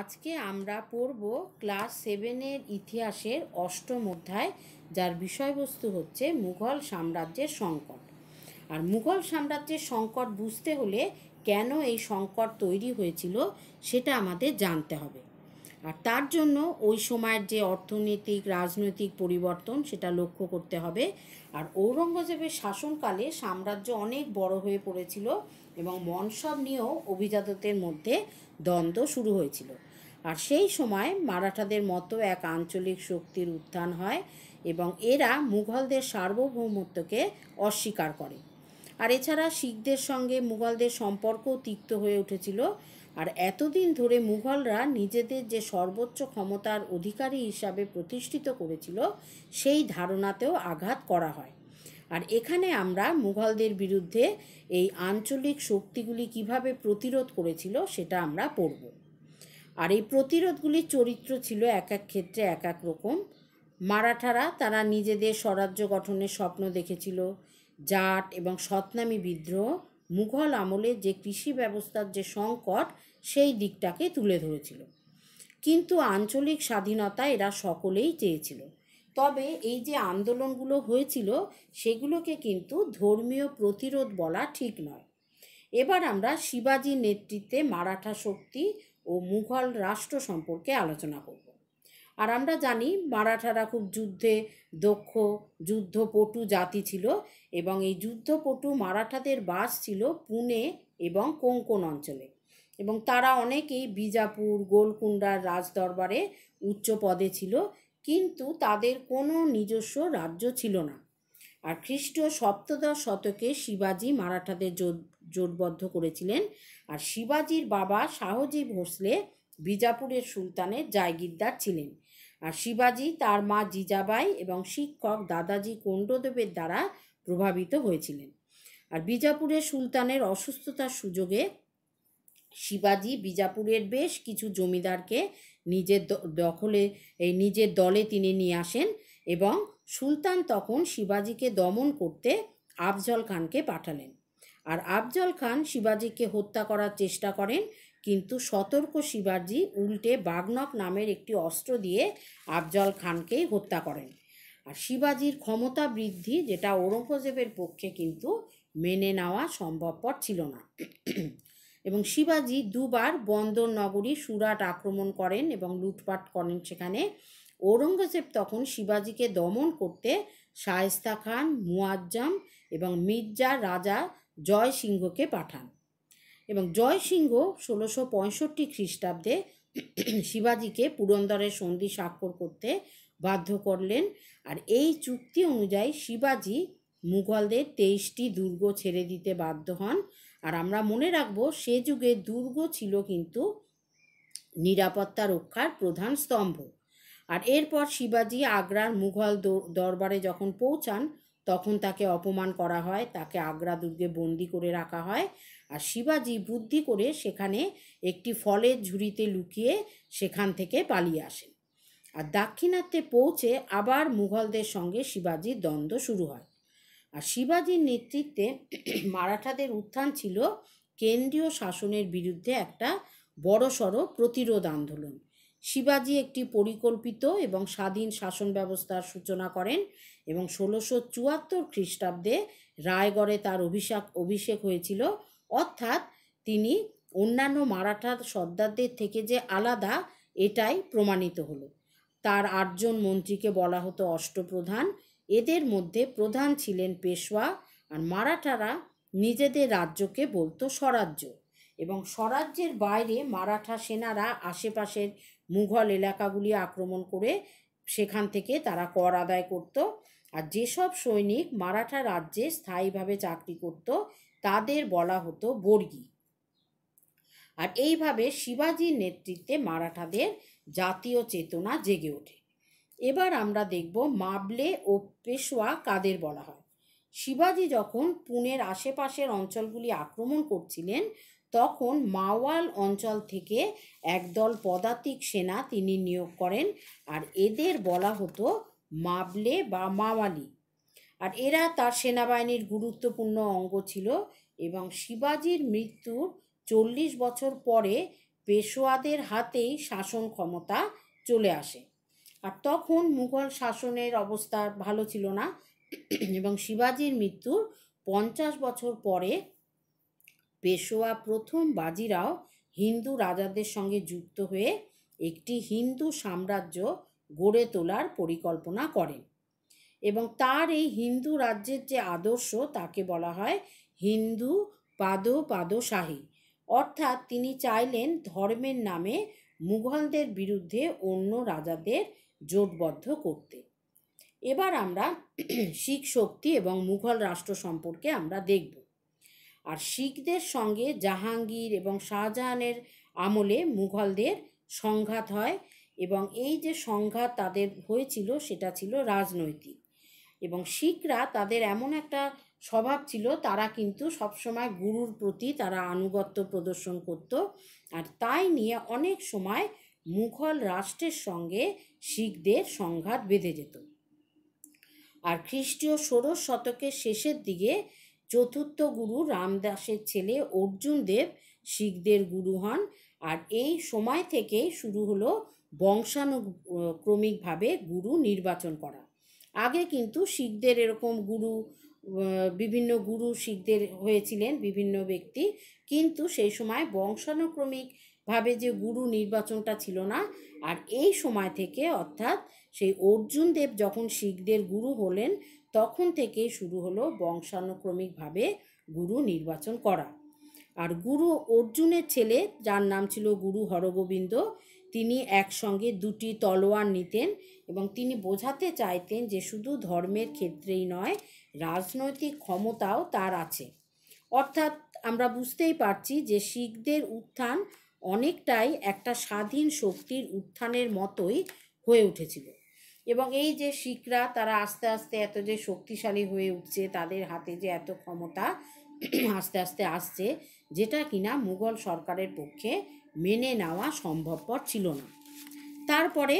আজকে আমরা পড়ব ক্লাস সেভেনের ইতিহাসের অষ্টম অধ্যায় যার বিষয়বস্তু হচ্ছে মুঘল সাম্রাজ্যের সংকট আর মুঘল সাম্রাজ্যের সংকট বুঝতে হলে কেন এই সংকট তৈরি হয়েছিল সেটা আমাদের জানতে হবে আর তার জন্য ওই সময়ের যে অর্থনৈতিক রাজনৈতিক পরিবর্তন সেটা লক্ষ্য করতে হবে আর ঔরঙ্গজেবের শাসনকালে সাম্রাজ্য অনেক বড় হয়ে পড়েছিল এবং মনসব নিয়েও অভিজাতদের মধ্যে দ্বন্দ্ব শুরু হয়েছিল আর সেই সময় মারাঠাদের মতো এক আঞ্চলিক শক্তির উত্থান হয় এবং এরা মুঘলদের সার্বভৌমত্বকে অস্বীকার করে আর এছাড়া শিখদের সঙ্গে মুঘলদের সম্পর্ক তিক্ত হয়ে উঠেছিল আর এতদিন ধরে মুঘলরা নিজেদের যে সর্বোচ্চ ক্ষমতার অধিকারী হিসাবে প্রতিষ্ঠিত করেছিল সেই ধারণাতেও আঘাত করা হয় আর এখানে আমরা মুঘলদের বিরুদ্ধে এই আঞ্চলিক শক্তিগুলি কিভাবে প্রতিরোধ করেছিল সেটা আমরা পড়ব আর এই প্রতিরোধগুলির চরিত্র ছিল এক এক ক্ষেত্রে এক এক রকম মারাঠারা তারা নিজেদের স্বরাজ্য গঠনের স্বপ্ন দেখেছিল জাট এবং সতনামী বিদ্রোহ মুঘল আমলে যে কৃষি ব্যবস্থার যে সংকট সেই দিকটাকে তুলে ধরেছিল কিন্তু আঞ্চলিক স্বাধীনতা এরা সকলেই চেয়েছিল তবে এই যে আন্দোলনগুলো হয়েছিল সেগুলোকে কিন্তু ধর্মীয় প্রতিরোধ বলা ঠিক নয় এবার আমরা শিবাজির নেতৃত্বে মারাঠা শক্তি ও মুঘল রাষ্ট্র সম্পর্কে আলোচনা করব আর আমরা জানি মারাঠারা খুব যুদ্ধে দক্ষ যুদ্ধপটু জাতি ছিল এবং এই যুদ্ধপটু মারাঠাদের বাস ছিল পুনে এবং কোঙ্কন অঞ্চলে এবং তারা অনেকেই বিজাপুর গোলকুন্ডার রাজদরবারে উচ্চ পদে ছিল কিন্তু তাদের কোনো নিজস্ব রাজ্য ছিল না আর খ্রিস্ট সপ্তদশ শতকে শিবাজি মারাঠাদের জোট জোটবদ্ধ করেছিলেন আর শিবাজির বাবা শাহজি ভোসলে বিজাপুরের সুলতানের জায়গিরদার ছিলেন আর শিবাজি তার মা জিজাবাই এবং শিক্ষক দাদাজি কণ্ডদেবের দ্বারা প্রভাবিত হয়েছিলেন আর বিজাপুরের সুলতানের অসুস্থতার সুযোগে শিবাজি বিজাপুরের বেশ কিছু জমিদারকে নিজের দখলে এই নিজের দলে তিনি নিয়ে আসেন এবং সুলতান তখন শিবাজিকে দমন করতে আফজল খানকে পাঠালেন আর আফজল খান শিবাজিকে হত্যা করার চেষ্টা করেন কিন্তু সতর্ক শিবাজি উল্টে বাগনক নামের একটি অস্ত্র দিয়ে আফজল খানকেই হত্যা করেন আর শিবাজির ক্ষমতা বৃদ্ধি যেটা ঔরঙ্গজেবের পক্ষে কিন্তু মেনে নেওয়া সম্ভবপর ছিল না এবং শিবাজি দুবার বন্দর নগরী সুরাট আক্রমণ করেন এবং লুটপাট করেন সেখানে ঔরঙ্গজেব তখন শিবাজিকে দমন করতে শায়েস্তা খান মুয়াজ্জাম এবং মির্জা রাজা জয় সিংহকে পাঠান এবং জয় সিংহ ষোলোশো পঁয়ষট্টি খ্রিস্টাব্দে শিবাজিকে পুরন্দরের সন্ধি স্বাক্ষর করতে বাধ্য করলেন আর এই চুক্তি অনুযায়ী শিবাজি মুঘলদের তেইশটি দুর্গ ছেড়ে দিতে বাধ্য হন আর আমরা মনে রাখব সে যুগে দুর্গ ছিল কিন্তু নিরাপত্তা রক্ষার প্রধান স্তম্ভ আর এরপর শিবাজি আগ্রার মুঘল দরবারে যখন পৌঁছান তখন তাকে অপমান করা হয় তাকে আগ্রা দুর্গে বন্দি করে রাখা হয় আর শিবাজি বুদ্ধি করে সেখানে একটি ফলের ঝুড়িতে লুকিয়ে সেখান থেকে পালিয়ে আসেন আর দাক্ষিণাত্যে পৌঁছে আবার মুঘলদের সঙ্গে শিবাজির দ্বন্দ্ব শুরু হয় আর শিবাজির নেতৃত্বে মারাঠাদের উত্থান ছিল কেন্দ্রীয় শাসনের বিরুদ্ধে একটা বড়সড় প্রতিরোধ আন্দোলন শিবাজি একটি পরিকল্পিত এবং স্বাধীন শাসন ব্যবস্থার সূচনা করেন এবং ষোলোশো চুয়াত্তর খ্রিস্টাব্দে রায়গড়ে তার অভিষেক অভিষেক হয়েছিল অর্থাৎ তিনি অন্যান্য মারাঠা সর্দারদের থেকে যে আলাদা এটাই প্রমাণিত হলো তার আটজন মন্ত্রীকে বলা হতো অষ্টপ্রধান এদের মধ্যে প্রধান ছিলেন পেশওয়া আর মারাঠারা নিজেদের রাজ্যকে বলতো স্বরাজ্য এবং স্বরাজ্যের বাইরে মারাঠা সেনারা আশেপাশের মুঘল এলাকাগুলি আক্রমণ করে সেখান থেকে তারা কর আদায় করত আর যেসব সৈনিক মারাঠা রাজ্যে স্থায়ীভাবে চাকরি করত তাদের বলা হতো বর্গি আর এইভাবে শিবাজির নেতৃত্বে মারাঠাদের জাতীয় চেতনা জেগে ওঠে এবার আমরা দেখব মাবলে ও পেশোয়া কাদের বলা হয় শিবাজি যখন পুনের আশেপাশের অঞ্চলগুলি আক্রমণ করছিলেন তখন মাওয়াল অঞ্চল থেকে একদল পদাতিক সেনা তিনি নিয়োগ করেন আর এদের বলা হতো মাবলে বা মাওয়ালি আর এরা তার সেনাবাহিনীর গুরুত্বপূর্ণ অঙ্গ ছিল এবং শিবাজির মৃত্যুর চল্লিশ বছর পরে পেশোয়াদের হাতেই শাসন ক্ষমতা চলে আসে আর তখন মুঘল শাসনের অবস্থা ভালো ছিল না এবং শিবাজির মৃত্যুর পঞ্চাশ বছর পরে পেশোয়া প্রথম বাজিরাও হিন্দু রাজাদের সঙ্গে যুক্ত হয়ে একটি হিন্দু সাম্রাজ্য গড়ে তোলার পরিকল্পনা করেন এবং তার এই হিন্দু রাজ্যের যে আদর্শ তাকে বলা হয় হিন্দু পাদ পাদশাহী অর্থাৎ তিনি চাইলেন ধর্মের নামে মুঘলদের বিরুদ্ধে অন্য রাজাদের জোটবদ্ধ করতে এবার আমরা শিখ শক্তি এবং মুঘল রাষ্ট্র সম্পর্কে আমরা দেখব আর শিখদের সঙ্গে জাহাঙ্গীর এবং শাহজাহানের আমলে মুঘলদের সংঘাত হয় এবং এই যে সংঘাত তাদের হয়েছিল সেটা ছিল রাজনৈতিক এবং শিখরা তাদের এমন একটা স্বভাব ছিল তারা কিন্তু সবসময় গুরুর প্রতি তারা আনুগত্য প্রদর্শন করত আর তাই নিয়ে অনেক সময় মুঘল রাষ্ট্রের সঙ্গে শিখদের সংঘাত বেঁধে যেত আর খ্রিস্টীয় ষোড়শ শতকের শেষের দিকে চতুর্থ গুরু রামদাসের ছেলে অর্জুন দেব শিখদের গুরু হন আর এই সময় থেকেই শুরু হলো বংশানুক্রমিকভাবে গুরু নির্বাচন করা আগে কিন্তু শিখদের এরকম গুরু বিভিন্ন গুরু শিখদের হয়েছিলেন বিভিন্ন ব্যক্তি কিন্তু সেই সময় বংশানুক্রমিক ভাবে যে গুরু নির্বাচনটা ছিল না আর এই সময় থেকে অর্থাৎ সেই অর্জুন দেব যখন শিখদের গুরু হলেন তখন থেকেই শুরু হলো বংশানুক্রমিকভাবে গুরু নির্বাচন করা আর গুরু অর্জুনের ছেলে যার নাম ছিল গুরু হরগোবিন্দ তিনি একসঙ্গে দুটি তলোয়ার নিতেন এবং তিনি বোঝাতে চাইতেন যে শুধু ধর্মের ক্ষেত্রেই নয় রাজনৈতিক ক্ষমতাও তার আছে অর্থাৎ আমরা বুঝতেই পারছি যে শিখদের উত্থান অনেকটাই একটা স্বাধীন শক্তির উত্থানের মতোই হয়ে উঠেছিল এবং এই যে শিখরা তারা আস্তে আস্তে এত যে শক্তিশালী হয়ে উঠছে তাদের হাতে যে এত ক্ষমতা আস্তে আস্তে আসছে যেটা কিনা মুঘল সরকারের পক্ষে মেনে নেওয়া সম্ভবপর ছিল না তারপরে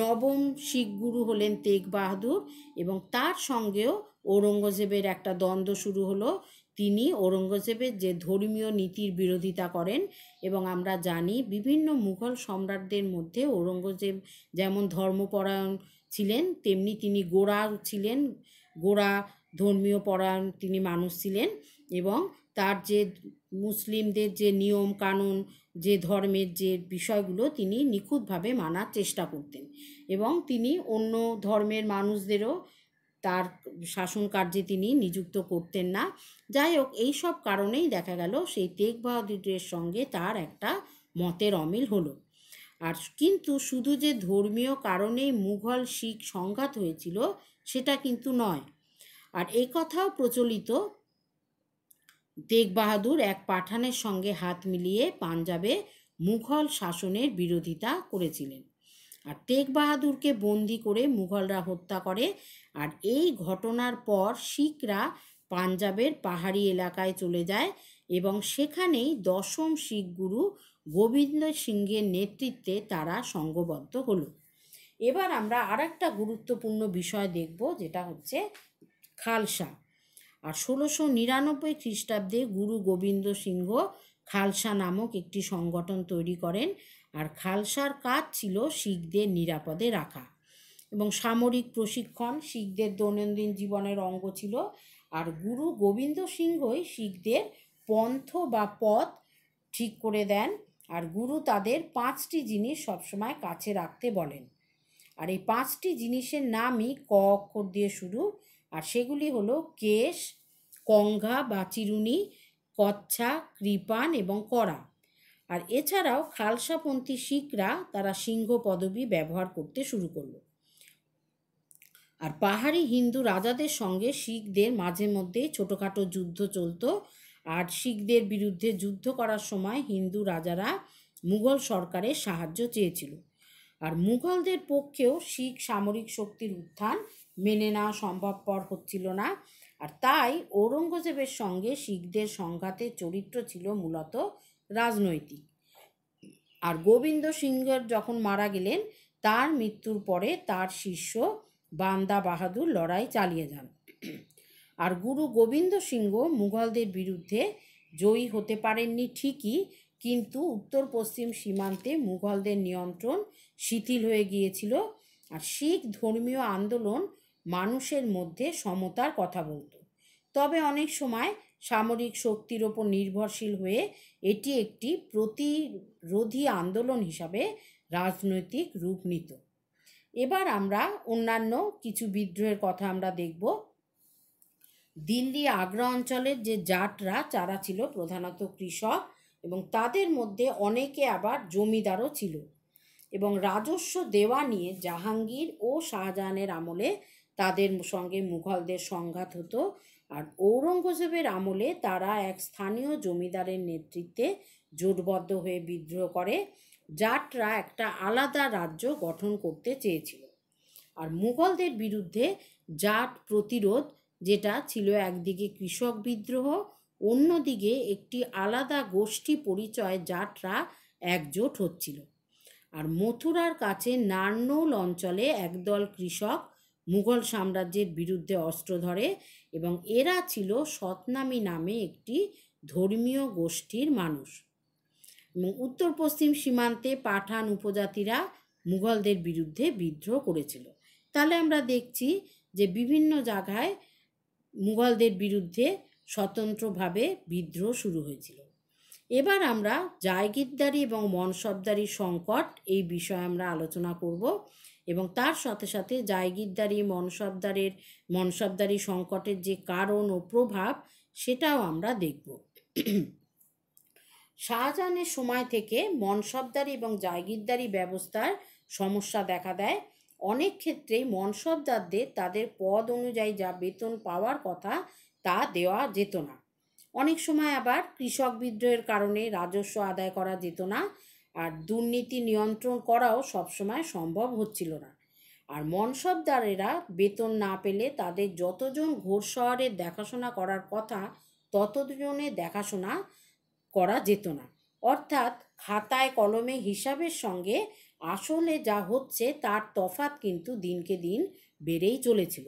নবম শিখ গুরু হলেন তেগ বাহাদুর এবং তার সঙ্গেও ঔরঙ্গজেবের একটা দ্বন্দ্ব শুরু হলো তিনি ঔরঙ্গজেবের যে ধর্মীয় নীতির বিরোধিতা করেন এবং আমরা জানি বিভিন্ন মুঘল সম্রাটদের মধ্যে ঔরঙ্গজেব যেমন ধর্মপরায়ণ ছিলেন তেমনি তিনি গোড়া ছিলেন গোড়া ধর্মীয় পরায়ণ তিনি মানুষ ছিলেন এবং তার যে মুসলিমদের যে নিয়ম কানুন যে ধর্মের যে বিষয়গুলো তিনি নিখুঁতভাবে মানার চেষ্টা করতেন এবং তিনি অন্য ধর্মের মানুষদেরও তার শাসন কার্যে তিনি নিযুক্ত করতেন না যাই হোক এইসব কারণেই দেখা গেল সেই তেগ বাহাদুরের সঙ্গে তার একটা মতের অমিল হলো আর কিন্তু শুধু যে ধর্মীয় কারণেই মুঘল শিখ সংঘাত হয়েছিল সেটা কিন্তু নয় আর এ কথাও প্রচলিত তেগ বাহাদুর এক পাঠানের সঙ্গে হাত মিলিয়ে পাঞ্জাবে মুঘল শাসনের বিরোধিতা করেছিলেন আর তেগ বাহাদুরকে বন্দি করে মুঘলরা হত্যা করে আর এই ঘটনার পর শিখরা পাঞ্জাবের পাহাড়ি এলাকায় চলে যায় এবং সেখানেই দশম শিখ গুরু গোবিন্দ সিংহের নেতৃত্বে তারা সঙ্গবদ্ধ হল এবার আমরা আর একটা গুরুত্বপূর্ণ বিষয় দেখব যেটা হচ্ছে খালসা আর ষোলোশো নিরানব্বই খ্রিস্টাব্দে গুরু গোবিন্দ সিংহ খালসা নামক একটি সংগঠন তৈরি করেন আর খালসার কাজ ছিল শিখদের নিরাপদে রাখা এবং সামরিক প্রশিক্ষণ শিখদের দৈনন্দিন জীবনের অঙ্গ ছিল আর গুরু গোবিন্দ সিংহই শিখদের পন্থ বা পথ ঠিক করে দেন আর গুরু তাদের পাঁচটি জিনিস সবসময় কাছে রাখতে বলেন আর এই পাঁচটি জিনিসের নামই ক অক্ষর দিয়ে শুরু আর সেগুলি হলো কেশ কঙ্ঘা বা চিরুনি কচ্ছা কৃপান এবং কড়া আর এছাড়াও খালসাপন্থী শিখরা তারা সিংহ পদবি ব্যবহার করতে শুরু করলো আর পাহাড়ি হিন্দু রাজাদের সঙ্গে শিখদের মাঝে মধ্যে ছোটোখাটো যুদ্ধ চলত আর শিখদের বিরুদ্ধে যুদ্ধ করার সময় হিন্দু রাজারা মুঘল সরকারের সাহায্য চেয়েছিল আর মুঘলদের পক্ষেও শিখ সামরিক শক্তির উত্থান মেনে নেওয়া সম্ভবপর হচ্ছিল না আর তাই ঔরঙ্গজেবের সঙ্গে শিখদের সংঘাতের চরিত্র ছিল মূলত রাজনৈতিক আর গোবিন্দ সিংহের যখন মারা গেলেন তার মৃত্যুর পরে তার শিষ্য বান্দা বাহাদুর লড়াই চালিয়ে যান আর গুরু গোবিন্দ সিংহ মুঘলদের বিরুদ্ধে জয়ী হতে পারেননি ঠিকই কিন্তু উত্তর পশ্চিম সীমান্তে মুঘলদের নিয়ন্ত্রণ শিথিল হয়ে গিয়েছিল আর শিখ ধর্মীয় আন্দোলন মানুষের মধ্যে সমতার কথা বলতো তবে অনেক সময় সামরিক শক্তির ওপর নির্ভরশীল হয়ে এটি একটি প্রতিরোধী আন্দোলন হিসাবে রাজনৈতিক রূপ নিত এবার আমরা অন্যান্য কিছু বিদ্রোহের কথা আমরা দেখব দিল্লি আগ্রা অঞ্চলের যে জাটরা যারা ছিল প্রধানত কৃষক এবং তাদের মধ্যে অনেকে আবার জমিদারও ছিল এবং রাজস্ব দেওয়া নিয়ে জাহাঙ্গীর ও শাহজাহানের আমলে তাদের সঙ্গে মুঘলদের সংঘাত হতো আর ঔরঙ্গজেবের আমলে তারা এক স্থানীয় জমিদারের নেতৃত্বে জোটবদ্ধ হয়ে বিদ্রোহ করে জাটরা একটা আলাদা রাজ্য গঠন করতে চেয়েছিল আর মুঘলদের বিরুদ্ধে জাট প্রতিরোধ যেটা ছিল একদিকে কৃষক বিদ্রোহ অন্যদিকে একটি আলাদা গোষ্ঠী পরিচয় জাটরা একজোট হচ্ছিল আর মথুরার কাছে নার্নৌল অঞ্চলে একদল কৃষক মুঘল সাম্রাজ্যের বিরুদ্ধে অস্ত্র ধরে এবং এরা ছিল সতনামী নামে একটি ধর্মীয় গোষ্ঠীর মানুষ এবং উত্তর পশ্চিম সীমান্তে পাঠান উপজাতিরা মুঘলদের বিরুদ্ধে বিদ্রোহ করেছিল তাহলে আমরা দেখছি যে বিভিন্ন জায়গায় মুঘলদের বিরুদ্ধে স্বতন্ত্রভাবে বিদ্রোহ শুরু হয়েছিল এবার আমরা জায়গিরদারি এবং মনসবদারি সংকট এই বিষয়ে আমরা আলোচনা করব এবং তার সাথে সাথে জায়গিরদারি মনসবদারের মনসবদারি সংকটের যে কারণ ও প্রভাব সেটাও আমরা দেখব শাহজাহানের সময় থেকে মনসবদারি এবং জায়গিরদারি ব্যবস্থার সমস্যা দেখা দেয় অনেক ক্ষেত্রেই মনসবদারদের তাদের পদ অনুযায়ী যা বেতন পাওয়ার কথা তা দেওয়া যেত না অনেক সময় আবার কৃষক বিদ্রোহের কারণে রাজস্ব আদায় করা যেত না আর দুর্নীতি নিয়ন্ত্রণ করাও সবসময় সম্ভব হচ্ছিল না আর মনসবদারেরা বেতন না পেলে তাদের যতজন ঘোর শহরে দেখাশোনা করার কথা ততজনে দেখাশোনা করা যেত না অর্থাৎ খাতায় কলমে হিসাবের সঙ্গে আসলে যা হচ্ছে তার তফাত কিন্তু দিনকে দিন বেড়েই চলেছিল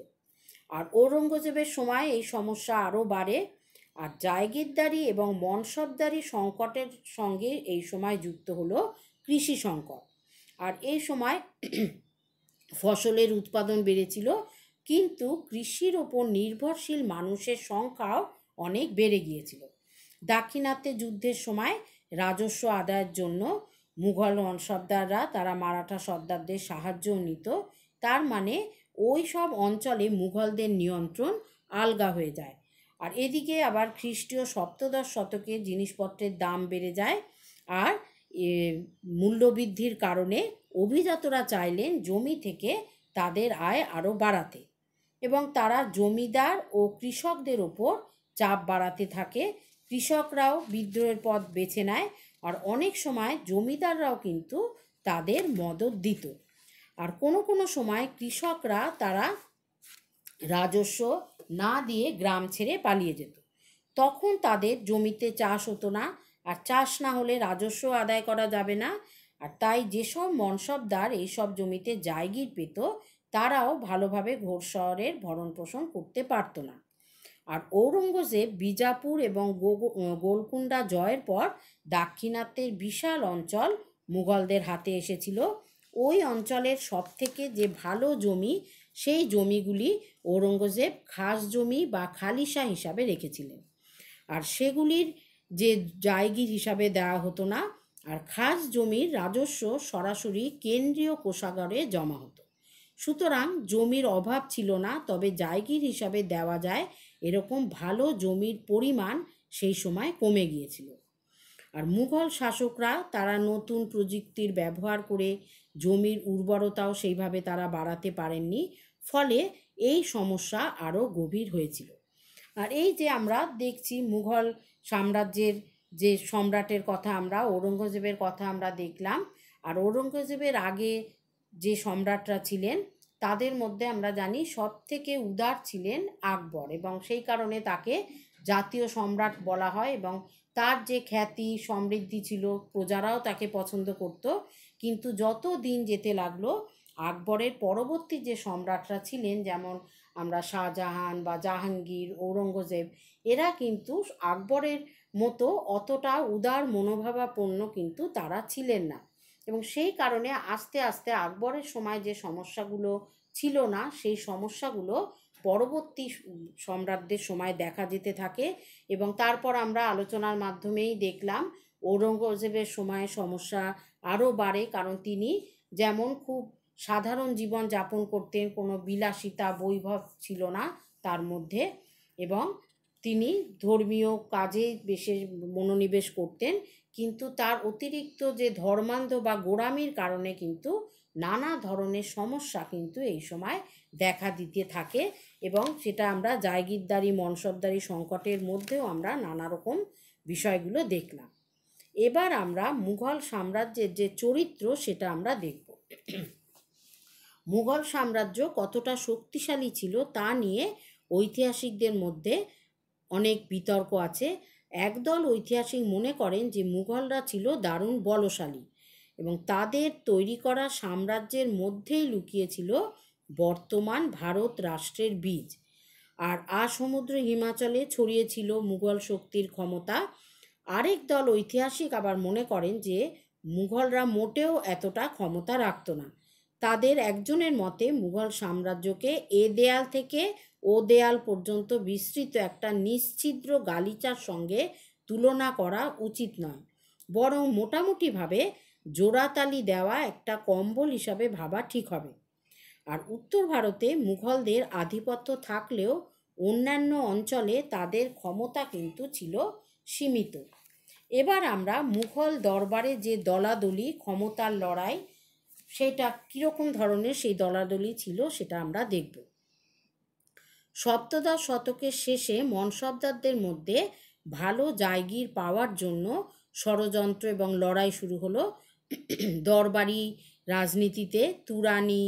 আর ঔরঙ্গজেবের সময় এই সমস্যা আরও বাড়ে আর জায়গিরদারি এবং মনসবদারি সংকটের সঙ্গে এই সময় যুক্ত হলো কৃষি সংকট আর এই সময় ফসলের উৎপাদন বেড়েছিল কিন্তু কৃষির ওপর নির্ভরশীল মানুষের সংখ্যাও অনেক বেড়ে গিয়েছিল দাক্ষিণাত্যে যুদ্ধের সময় রাজস্ব আদায়ের জন্য মুঘল অনসবদাররা তারা মারাঠা সর্দারদের সাহায্য নিত তার মানে ওই সব অঞ্চলে মুঘলদের নিয়ন্ত্রণ আলগা হয়ে যায় আর এদিকে আবার খ্রিস্টীয় সপ্তদশ শতকে জিনিসপত্রের দাম বেড়ে যায় আর মূল্যবৃদ্ধির কারণে অভিজাতরা চাইলেন জমি থেকে তাদের আয় আরও বাড়াতে এবং তারা জমিদার ও কৃষকদের ওপর চাপ বাড়াতে থাকে কৃষকরাও বিদ্রোহের পথ বেছে নেয় আর অনেক সময় জমিদাররাও কিন্তু তাদের মদত দিত আর কোনো কোনো সময় কৃষকরা তারা রাজস্ব না দিয়ে গ্রাম ছেড়ে পালিয়ে যেত তখন তাদের জমিতে চাষ হতো না আর চাষ না হলে রাজস্ব আদায় করা যাবে না আর তাই যেসব মনসবদার এইসব জমিতে জায়গির পেত তারাও ভালোভাবে ঘোর শহরের ভরণ পোষণ করতে পারত না আর ঔরঙ্গজেব বিজাপুর এবং গোলকুন্ডা জয়ের পর দাক্ষিণাত্যের বিশাল অঞ্চল মুঘলদের হাতে এসেছিল ওই অঞ্চলের সব থেকে যে ভালো জমি সেই জমিগুলি ঔরঙ্গজেব খাস জমি বা খালিসা হিসাবে রেখেছিলেন আর সেগুলির যে জায়গির হিসাবে দেওয়া হতো না আর খাস জমির রাজস্ব সরাসরি কেন্দ্রীয় কোষাগারে জমা হতো সুতরাং জমির অভাব ছিল না তবে জায়গির হিসাবে দেওয়া যায় এরকম ভালো জমির পরিমাণ সেই সময় কমে গিয়েছিল আর মুঘল শাসকরা তারা নতুন প্রযুক্তির ব্যবহার করে জমির উর্বরতাও সেইভাবে তারা বাড়াতে পারেননি ফলে এই সমস্যা আরও গভীর হয়েছিল আর এই যে আমরা দেখছি মুঘল সাম্রাজ্যের যে সম্রাটের কথা আমরা ঔরঙ্গজেবের কথা আমরা দেখলাম আর ঔরঙ্গজেবের আগে যে সম্রাটরা ছিলেন তাদের মধ্যে আমরা জানি সব থেকে উদার ছিলেন আকবর এবং সেই কারণে তাকে জাতীয় সম্রাট বলা হয় এবং তার যে খ্যাতি সমৃদ্ধি ছিল প্রজারাও তাকে পছন্দ করত কিন্তু যত দিন যেতে লাগলো আকবরের পরবর্তী যে সম্রাটরা ছিলেন যেমন আমরা শাহজাহান বা জাহাঙ্গীর ঔরঙ্গজেব এরা কিন্তু আকবরের মতো অতটা উদার মনোভাবাপন্ন কিন্তু তারা ছিলেন না এবং সেই কারণে আস্তে আস্তে আকবরের সময় যে সমস্যাগুলো ছিল না সেই সমস্যাগুলো পরবর্তী সম্রাটদের সময় দেখা যেতে থাকে এবং তারপর আমরা আলোচনার মাধ্যমেই দেখলাম ঔরঙ্গজেবের সময় সমস্যা আরও বাড়ে কারণ তিনি যেমন খুব সাধারণ জীবন যাপন করতেন কোনো বিলাসিতা বৈভব ছিল না তার মধ্যে এবং তিনি ধর্মীয় কাজে বেশি মনোনিবেশ করতেন কিন্তু তার অতিরিক্ত যে ধর্মান্ধ বা গোড়ামির কারণে কিন্তু নানা ধরনের সমস্যা কিন্তু এই সময় দেখা দিতে থাকে এবং সেটা আমরা জায়গিরদারি মনসবদারি সংকটের মধ্যেও আমরা নানা রকম বিষয়গুলো দেখলাম এবার আমরা মুঘল সাম্রাজ্যের যে চরিত্র সেটা আমরা দেখব মুঘল সাম্রাজ্য কতটা শক্তিশালী ছিল তা নিয়ে ঐতিহাসিকদের মধ্যে অনেক বিতর্ক আছে একদল ঐতিহাসিক মনে করেন যে মুঘলরা ছিল দারুণ বলশালী এবং তাদের তৈরি করা সাম্রাজ্যের মধ্যেই লুকিয়েছিল বর্তমান ভারত রাষ্ট্রের বীজ আর আসমুদ্র হিমাচলে ছড়িয়েছিল মুঘল শক্তির ক্ষমতা আরেক দল ঐতিহাসিক আবার মনে করেন যে মুঘলরা মোটেও এতটা ক্ষমতা রাখত না তাদের একজনের মতে মুঘল সাম্রাজ্যকে এ দেয়াল থেকে ও দেয়াল পর্যন্ত বিস্তৃত একটা নিশ্ছিদ্র গালিচার সঙ্গে তুলনা করা উচিত নয় বরং মোটামুটিভাবে জোড়াতালি দেওয়া একটা কম্বল হিসাবে ভাবা ঠিক হবে আর উত্তর ভারতে মুঘলদের আধিপত্য থাকলেও অন্যান্য অঞ্চলে তাদের ক্ষমতা কিন্তু ছিল সীমিত এবার আমরা মুঘল দরবারে যে দলাদলি ক্ষমতার লড়াই সেটা কীরকম ধরনের সেই দলাদলি ছিল সেটা আমরা দেখব সপ্তদশ শতকের শেষে মনসবদারদের মধ্যে ভালো জায়গির পাওয়ার জন্য ষড়যন্ত্র এবং লড়াই শুরু হলো দরবারি রাজনীতিতে তুরানি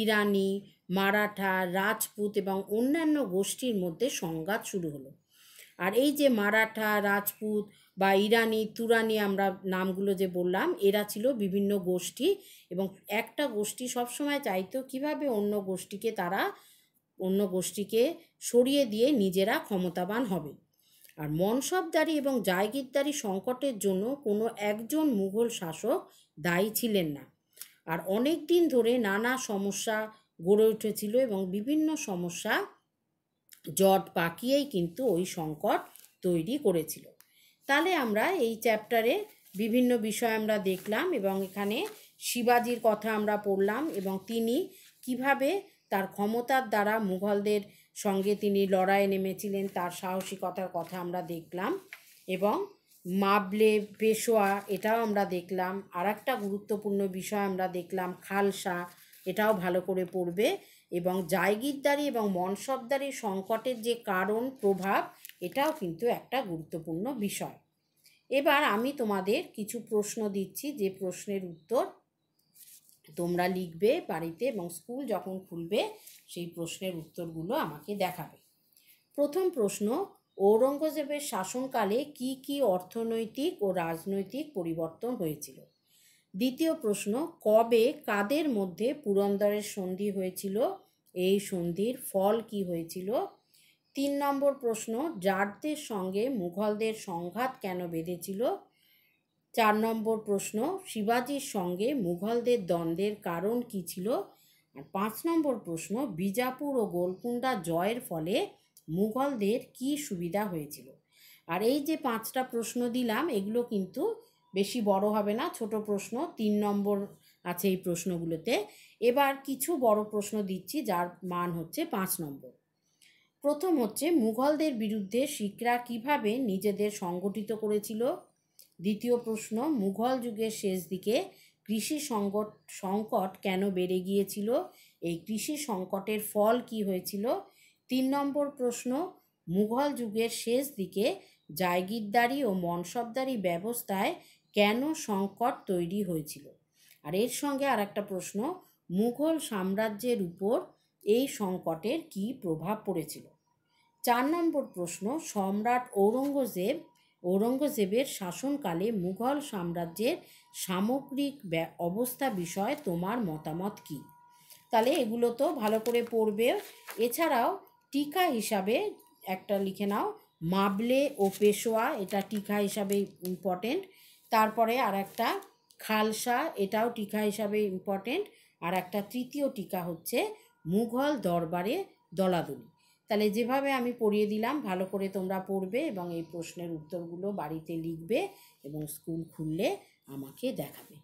ইরানি মারাঠা রাজপুত এবং অন্যান্য গোষ্ঠীর মধ্যে সংঘাত শুরু হলো আর এই যে মারাঠা রাজপুত বা ইরানি তুরানি আমরা নামগুলো যে বললাম এরা ছিল বিভিন্ন গোষ্ঠী এবং একটা গোষ্ঠী সবসময় চাইতো কিভাবে অন্য গোষ্ঠীকে তারা অন্য গোষ্ঠীকে সরিয়ে দিয়ে নিজেরা ক্ষমতাবান হবে আর মনসবদারি এবং জায়গিরদারি সংকটের জন্য কোনো একজন মুঘল শাসক দায়ী ছিলেন না আর অনেক দিন ধরে নানা সমস্যা গড়ে উঠেছিল এবং বিভিন্ন সমস্যা জট পাকিয়েই কিন্তু ওই সংকট তৈরি করেছিল তাহলে আমরা এই চ্যাপ্টারে বিভিন্ন বিষয় আমরা দেখলাম এবং এখানে শিবাজির কথা আমরা পড়লাম এবং তিনি কিভাবে তার ক্ষমতার দ্বারা মুঘলদের সঙ্গে তিনি লড়াই নেমেছিলেন তার সাহসিকতার কথা আমরা দেখলাম এবং মাবলে পেশোয়া এটাও আমরা দেখলাম আর গুরুত্বপূর্ণ বিষয় আমরা দেখলাম খালসা এটাও ভালো করে পড়বে এবং জায়গিরদারি এবং মনসবদারি সংকটের যে কারণ প্রভাব এটাও কিন্তু একটা গুরুত্বপূর্ণ বিষয় এবার আমি তোমাদের কিছু প্রশ্ন দিচ্ছি যে প্রশ্নের উত্তর তোমরা লিখবে বাড়িতে এবং স্কুল যখন খুলবে সেই প্রশ্নের উত্তরগুলো আমাকে দেখাবে প্রথম প্রশ্ন ঔরঙ্গজেবের শাসনকালে কি কি অর্থনৈতিক ও রাজনৈতিক পরিবর্তন হয়েছিল দ্বিতীয় প্রশ্ন কবে কাদের মধ্যে পুরন্দরের সন্ধি হয়েছিল এই সন্ধির ফল কি হয়েছিল তিন নম্বর প্রশ্ন জাটদের সঙ্গে মুঘলদের সংঘাত কেন বেঁধেছিল চার নম্বর প্রশ্ন শিবাজির সঙ্গে মুঘলদের দ্বন্দ্বের কারণ কি ছিল আর পাঁচ নম্বর প্রশ্ন বিজাপুর ও গোলকুণ্ডা জয়ের ফলে মুঘলদের কি সুবিধা হয়েছিল আর এই যে পাঁচটা প্রশ্ন দিলাম এগুলো কিন্তু বেশি বড় হবে না ছোট প্রশ্ন তিন নম্বর আছে এই প্রশ্নগুলোতে এবার কিছু বড় প্রশ্ন দিচ্ছি যার মান হচ্ছে পাঁচ নম্বর প্রথম হচ্ছে মুঘলদের বিরুদ্ধে শিখরা কিভাবে নিজেদের সংগঠিত করেছিল দ্বিতীয় প্রশ্ন মুঘল যুগের শেষ দিকে কৃষি সংকট সংকট কেন বেড়ে গিয়েছিল এই কৃষি সংকটের ফল কি হয়েছিল তিন নম্বর প্রশ্ন মুঘল যুগের শেষ দিকে জায়গিরদারি ও মনসবদারি ব্যবস্থায় কেন সংকট তৈরি হয়েছিল আর এর সঙ্গে আর একটা প্রশ্ন মুঘল সাম্রাজ্যের উপর এই সংকটের কি প্রভাব পড়েছিল চার নম্বর প্রশ্ন সম্রাট ঔরঙ্গজেব ঔরঙ্গজেবের শাসনকালে মুঘল সাম্রাজ্যের সামগ্রিক অবস্থা বিষয়ে তোমার মতামত কি তাহলে এগুলো তো ভালো করে পড়বে এছাড়াও টিকা হিসাবে একটা লিখে নাও মাবলে ও পেশোয়া এটা টিকা হিসাবে ইম্পর্টেন্ট তারপরে আর একটা খালসা এটাও টিকা হিসাবে ইম্পর্টেন্ট আর একটা তৃতীয় টিকা হচ্ছে মুঘল দরবারে দলাদলি তাহলে যেভাবে আমি পড়িয়ে দিলাম ভালো করে তোমরা পড়বে এবং এই প্রশ্নের উত্তরগুলো বাড়িতে লিখবে এবং স্কুল খুললে আমাকে দেখাবে